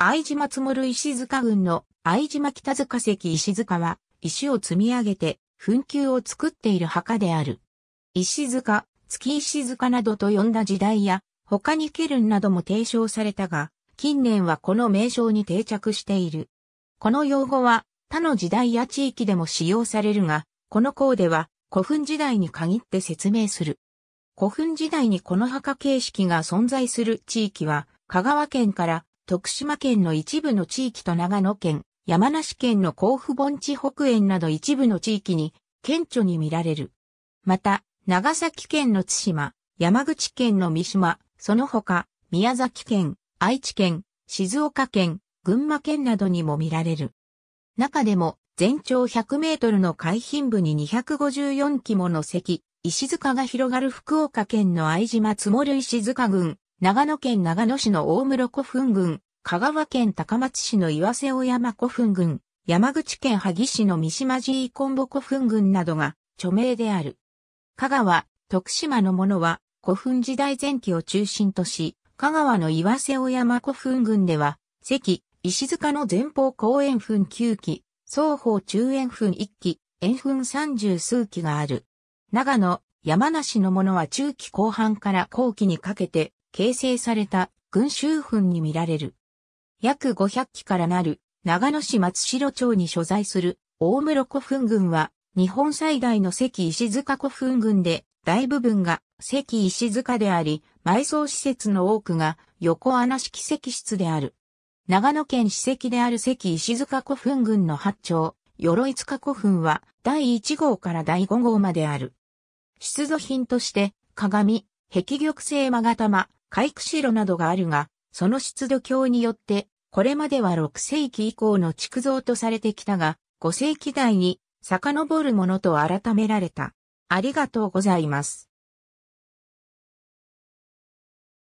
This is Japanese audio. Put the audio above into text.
愛島積る石塚郡の愛島北塚石石塚は、石を積み上げて、墳丘を作っている墓である。石塚、月石塚などと呼んだ時代や、他にケルンなども提唱されたが、近年はこの名称に定着している。この用語は、他の時代や地域でも使用されるが、この項では古墳時代に限って説明する。古墳時代にこの墓形式が存在する地域は、香川県から徳島県の一部の地域と長野県、山梨県の甲府盆地北縁など一部の地域に顕著に見られる。また、長崎県の津島、山口県の三島、その他、宮崎県、愛知県、静岡県、群馬県などにも見られる。中でも、全長100メートルの海浜部に254基もの石、石塚が広がる福岡県の藍島積もる石塚郡、長野県長野市の大室古墳群、香川県高松市の岩瀬尾山古墳群、山口県萩市の三島寺井ンボ古墳群などが著名である。香川、徳島のものは古墳時代前期を中心とし、香川の岩瀬尾山古墳群では、関、石塚の前方後円墳9基、双方中円墳1基、円墳三十数基がある。長野、山梨のものは中期後半から後期にかけて、形成された群衆墳に見られる。約500基からなる長野市松代町に所在する大室古墳群は日本最大の関石塚古墳群で大部分が関石塚であり、埋葬施設の多くが横穴式石室である。長野県史跡である関石塚古墳群の八丁、鎧塚古墳は第1号から第5号まである。出土品として、鏡、壁玉製勾玉、海釧路などがあるが、その出土鏡によって、これまでは6世紀以降の築造とされてきたが、5世紀代に遡るものと改められた。ありがとうございます。